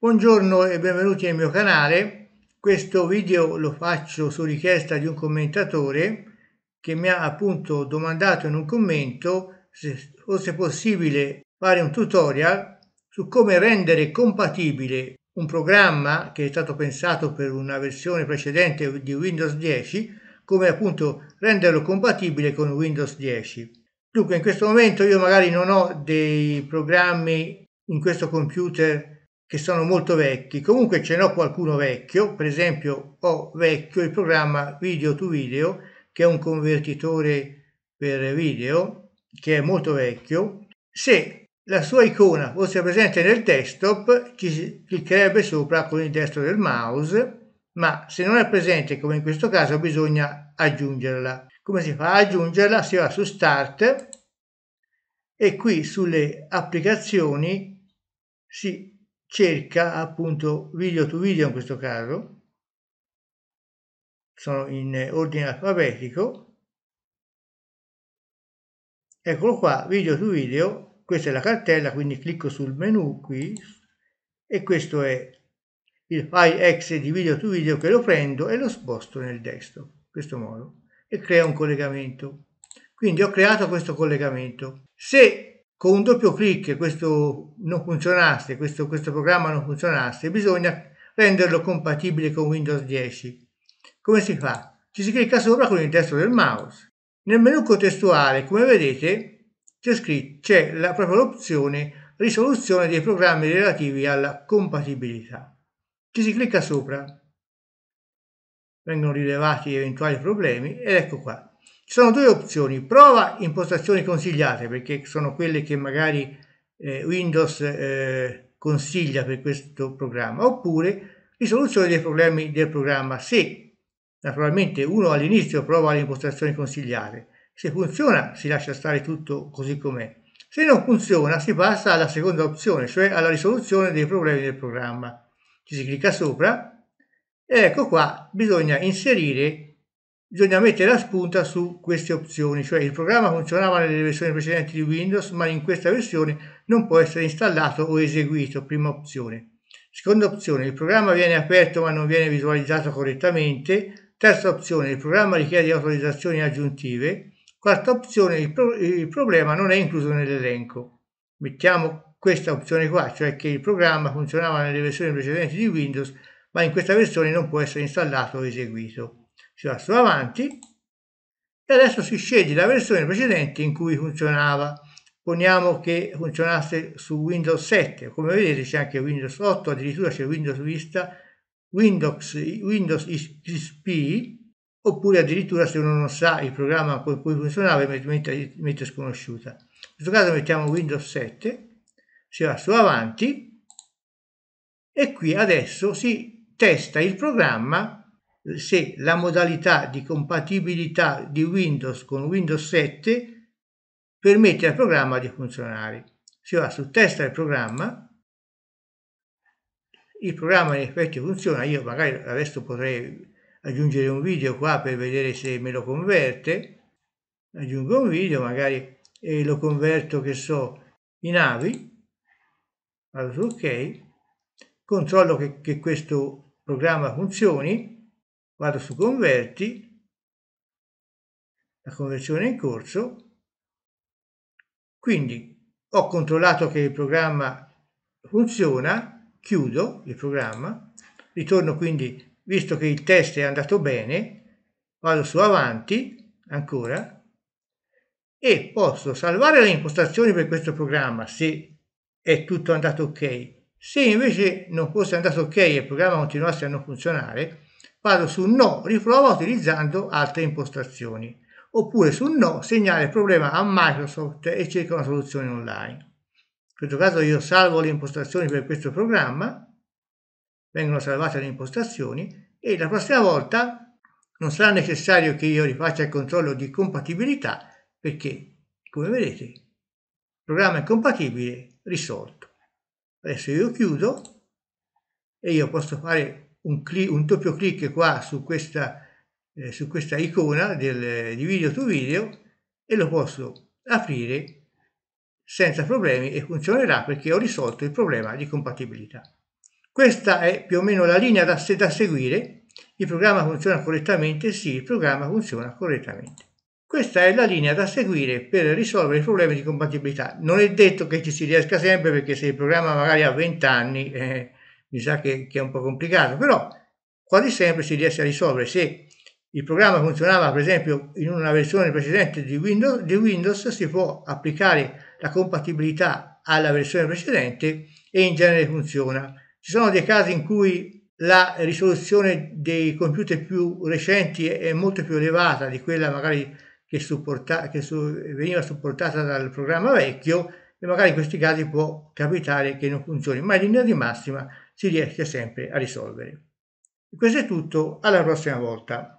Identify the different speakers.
Speaker 1: Buongiorno e benvenuti nel mio canale. Questo video lo faccio su richiesta di un commentatore che mi ha appunto domandato in un commento se fosse possibile fare un tutorial su come rendere compatibile un programma che è stato pensato per una versione precedente di Windows 10, come appunto renderlo compatibile con Windows 10. Dunque in questo momento io magari non ho dei programmi in questo computer che sono molto vecchi, comunque ce n'ho qualcuno vecchio, per esempio ho vecchio il programma Video to Video, che è un convertitore per video, che è molto vecchio. Se la sua icona fosse presente nel desktop, ci si cliccherebbe sopra con il destro del mouse, ma se non è presente, come in questo caso, bisogna aggiungerla. Come si fa ad aggiungerla? Si va su Start e qui sulle applicazioni si cerca appunto video to video in questo caso, sono in ordine alfabetico, eccolo qua, video to video, questa è la cartella, quindi clicco sul menu qui e questo è il file ex di video to video che lo prendo e lo sposto nel desktop, in questo modo, e crea un collegamento. Quindi ho creato questo collegamento. Se con un doppio clic questo non funzionasse, questo, questo programma non funzionasse, bisogna renderlo compatibile con Windows 10. Come si fa? Ci si clicca sopra con il testo del mouse. Nel menu contestuale, come vedete, c'è, scritto, c'è la, proprio l'opzione risoluzione dei programmi relativi alla compatibilità. Ci si clicca sopra, vengono rilevati eventuali problemi ed ecco qua, ci sono due opzioni, prova impostazioni consigliate perché sono quelle che magari eh, Windows eh, consiglia per questo programma, oppure risoluzione dei problemi del programma. Se naturalmente uno all'inizio prova le impostazioni consigliate, se funziona si lascia stare tutto così com'è. Se non funziona si passa alla seconda opzione, cioè alla risoluzione dei problemi del programma. Ci si clicca sopra e ecco qua bisogna inserire bisogna mettere la spunta su queste opzioni, cioè il programma funzionava nelle versioni precedenti di Windows, ma in questa versione non può essere installato o eseguito, prima opzione. Seconda opzione, il programma viene aperto ma non viene visualizzato correttamente. Terza opzione, il programma richiede autorizzazioni aggiuntive. Quarta opzione, il, pro il problema non è incluso nell'elenco. Mettiamo questa opzione qua, cioè che il programma funzionava nelle versioni precedenti di Windows, ma in questa versione non può essere installato o eseguito si va su avanti e adesso si sceglie la versione precedente in cui funzionava poniamo che funzionasse su Windows 7 come vedete c'è anche Windows 8 addirittura c'è Windows Vista Windows, Windows XP oppure addirittura se uno non sa il programma con cui funzionava mette, mette sconosciuta in questo caso mettiamo Windows 7 si va su avanti e qui adesso si testa il programma se la modalità di compatibilità di Windows con Windows 7 permette al programma di funzionare. Si va su testa del programma, il programma in effetti funziona, io magari adesso potrei aggiungere un video qua per vedere se me lo converte, aggiungo un video magari e lo converto che so in AVI, vado su ok, controllo che, che questo programma funzioni, vado su converti la conversione è in corso quindi ho controllato che il programma funziona chiudo il programma ritorno quindi visto che il test è andato bene vado su avanti ancora e posso salvare le impostazioni per questo programma se è tutto andato ok se invece non fosse andato ok e il programma continuasse a non funzionare vado su No, riprova utilizzando altre impostazioni, oppure su No segnala il problema a Microsoft e cerco una soluzione online. In questo caso io salvo le impostazioni per questo programma, vengono salvate le impostazioni e la prossima volta non sarà necessario che io rifaccia il controllo di compatibilità perché, come vedete, il programma è compatibile, risolto. Adesso io chiudo e io posso fare un, clic, un doppio clic qua su questa, eh, su questa icona del, di video to video e lo posso aprire senza problemi e funzionerà perché ho risolto il problema di compatibilità. Questa è più o meno la linea da, da seguire. Il programma funziona correttamente? Sì, il programma funziona correttamente. Questa è la linea da seguire per risolvere i problemi di compatibilità. Non è detto che ci si riesca sempre perché se il programma magari ha 20 anni eh, mi sa che, che, è un po' complicato, però quasi sempre si riesce a risolvere. Se il programma funzionava per esempio in una versione precedente di Windows, di Windows si può applicare la compatibilità alla versione precedente e in genere funziona. Ci sono dei casi in cui la risoluzione dei computer più recenti è molto più elevata di quella magari che, supporta, che su, veniva supportata dal programma vecchio e magari in questi casi può capitare che non funzioni, ma in linea di massima si riesce sempre a risolvere. E questo è tutto, alla prossima volta.